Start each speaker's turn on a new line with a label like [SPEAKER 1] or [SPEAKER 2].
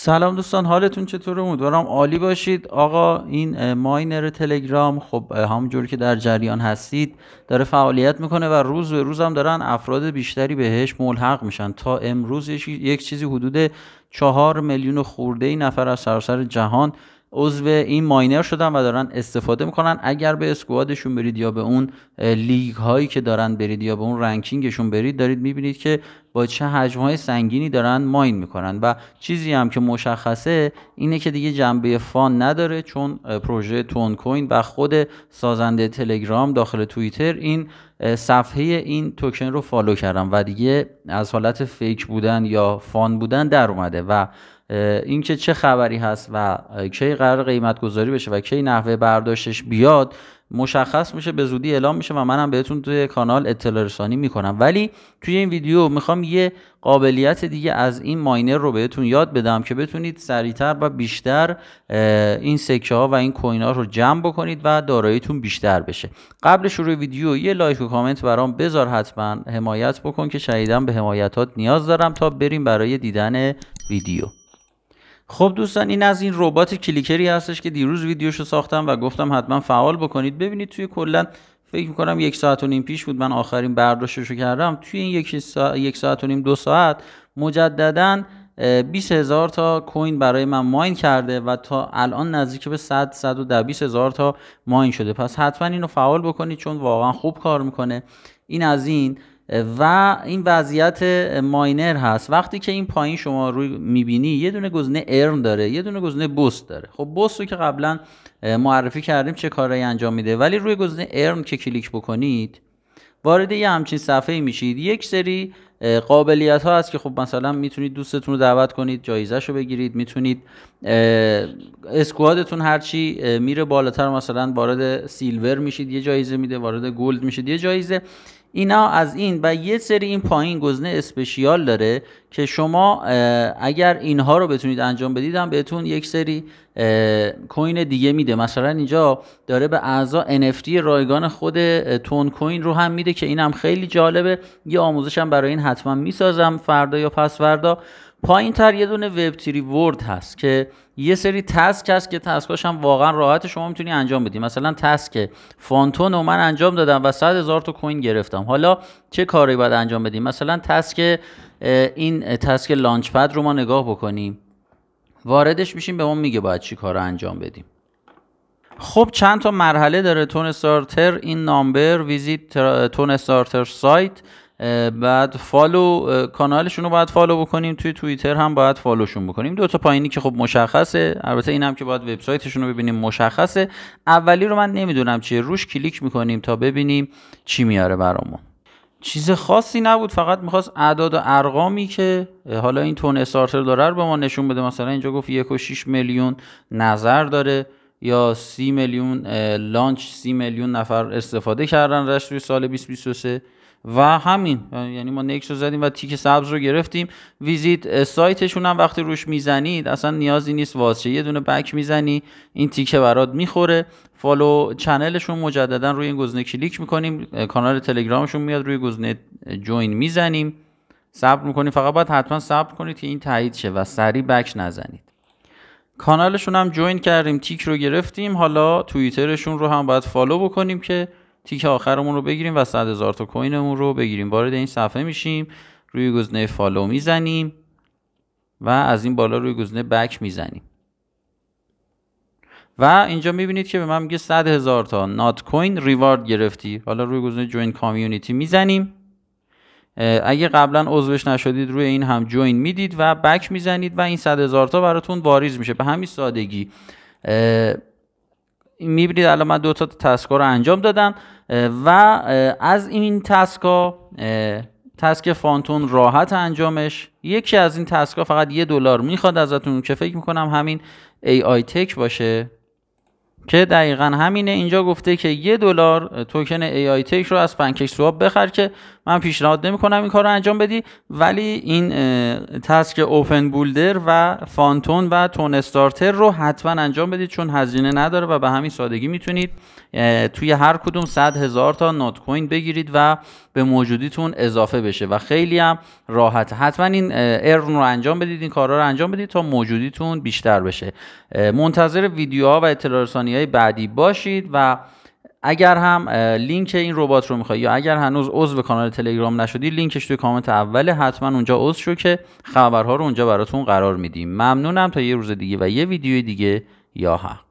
[SPEAKER 1] سلام دوستان حالتون چطور امیدوارم عالی باشید آقا این ماینر تلگرام خب همونجور که در جریان هستید داره فعالیت میکنه و روز به روز هم دارن افراد بیشتری بهش ملحق میشن تا امروز یک چیزی حدود چهار میلیون خورده ای نفر از سراسر جهان عضو این ماینر شدن و دارن استفاده میکنن اگر به اسکوادشون برید یا به اون لیگ هایی که دارن برید یا به اون رنکینگشون برید دارید میبینید که چه چه های سنگینی دارن ماین میکنن و چیزی هم که مشخصه اینه که دیگه جنبه فان نداره چون پروژه تون کوین و خود سازنده تلگرام داخل توییتر این صفحه این توکن رو فالو کردم و دیگه از حالت فیک بودن یا فان بودن در اومده و اینکه چه خبری هست و کی قرار قیمت گذاری بشه و کی نحوه برداشتش بیاد مشخص میشه به زودی اعلام میشه و منم بهتون توی کانال اطلاع رسانی میکنم ولی توی این ویدیو میخوام یه قابلیت دیگه از این ماینر رو بهتون یاد بدم که بتونید سریعتر و بیشتر این سکه ها و این کوین ها رو جمع بکنید و داراییتون بیشتر بشه قبل شروع ویدیو یه لایک و کامنت برام بذار حتما حمایت بکن که شهیدم به حمایتات نیاز دارم تا بریم برای دیدن ویدیو خب دوستان این از این ربات کلیکری هستش که دیروز ویدیوشو ساختم و گفتم حتما فعال بکنید ببینید توی کلا فکر میکنم یک ساعت و نیم پیش بود من آخرین برداشتشو کردم توی این یک, یک ساعت و نیم دو ساعت مجددا 20 هزار تا کوین برای من ماین کرده و تا الان نزدیک به 100 120 هزار تا ماین شده پس حتما اینو فعال بکنید چون واقعا خوب کار میکنه این از این و این وضعیت ماینر هست وقتی که این پایین شما روی میبینی یه دونه گزینه ارن داره یه دونه گزینه بوست داره خب بوست رو که قبلا معرفی کردیم چه کارهایی انجام میده ولی روی گزینه ارن که کلیک بکنید وارد یه همچین صفحه میشید یک سری قابلیت ها هست که خب مثلا میتونید دوستتون رو دعوت کنید جایزه رو بگیرید میتونید اسکوادتون هرچی میره بالاتر مثلا وارد سیلور میشید یه جایزه میده وارد گلد میشید یه جایزه اینا از این و یه سری این پایین گزینه اسپشیال داره که شما اگر اینها رو بتونید انجام بدید هم بهتون یک سری کوین دیگه میده مثلا اینجا داره به اعضا NFT رایگان خود تون کوین رو هم میده که اینم خیلی جالبه یه آموزش هم برای این حتما میسازم فردا یا پس فردا پایین تر یه دونه وب تری ورد هست که یه سری تسک هست که تسکاش هم واقعا راحت شما میتونی انجام بدی مثلا تسک فانتون رو من انجام دادم و 100 هزار تا کوین گرفتم حالا چه کاری باید انجام بدیم مثلا تسک این تسک لانچ پد رو ما نگاه بکنیم واردش میشیم به ما میگه باید چی کار رو انجام بدیم خب چند تا مرحله داره تون استارتر این نامبر ویزیت تون استارتر سایت بعد فالو کانالشون رو باید فالو بکنیم توی توییتر هم باید فالوشون بکنیم دو تا پایینی که خب مشخصه البته اینم که باید وبسایتشون رو ببینیم مشخصه اولی رو من نمیدونم چیه روش کلیک میکنیم تا ببینیم چی میاره برامون چیز خاصی نبود فقط میخواست اعداد و ارقامی که حالا این تون استارتر داره رو به ما نشون بده مثلا اینجا گفت یک و 6 میلیون نظر داره یا سی میلیون لانچ سی میلیون نفر استفاده کردن رشت توی سال 2023 و همین یعنی ما نکس رو زدیم و تیک سبز رو گرفتیم ویزیت سایتشون هم وقتی روش میزنید اصلا نیازی نیست واسه یه دونه بک میزنی این تیکه برات میخوره فالو چنلشون مجددا روی این گزینه کلیک میکنیم کانال تلگرامشون میاد روی گزینه جوین میزنیم صبر میکنیم فقط باید حتما صبر کنید که این تایید شه و سریع بک نزنید کانالشون هم جوین کردیم تیک رو گرفتیم حالا توییترشون رو هم باید فالو بکنیم که تیک آخرمون رو بگیریم و 100 هزار تا کوینمون رو بگیریم وارد این صفحه میشیم روی گزینه فالو میزنیم و از این بالا روی گزینه بک میزنیم و اینجا میبینید که به من میگه 100 هزار تا نات کوین ریوارد گرفتی حالا روی گزینه جوین کامیونیتی میزنیم اگه قبلا عضوش نشدید روی این هم جوین میدید و بک میزنید و این 100 هزار تا براتون واریز میشه به همین سادگی میبینید الان من دو تا تسکا رو انجام دادم و از این تسکا تسک فانتون راحت انجامش یکی از این تسکا فقط یه دلار میخواد ازتون که فکر میکنم همین AI تک باشه که دقیقا همینه اینجا گفته که یه دلار توکن AI تیک رو از پنکش سواب بخر که من پیشنهاد نمی کنم این کار رو انجام بدی ولی این تسک اوپن بولدر و فانتون و تون استارتر رو حتما انجام بدید چون هزینه نداره و به همین سادگی میتونید توی هر کدوم 100 هزار تا نات کوین بگیرید و به موجودیتون اضافه بشه و خیلی هم راحت حتما این ارن رو انجام بدید این کارا رو انجام بدید تا موجودیتون بیشتر بشه منتظر ویدیوها و اطلاع بعدی باشید و اگر هم لینک این ربات رو میخوایی یا اگر هنوز عضو کانال تلگرام نشدی لینکش توی کامنت اوله حتما اونجا عضو شو که خبرها رو اونجا براتون قرار میدیم ممنونم تا یه روز دیگه و یه ویدیو دیگه یا حق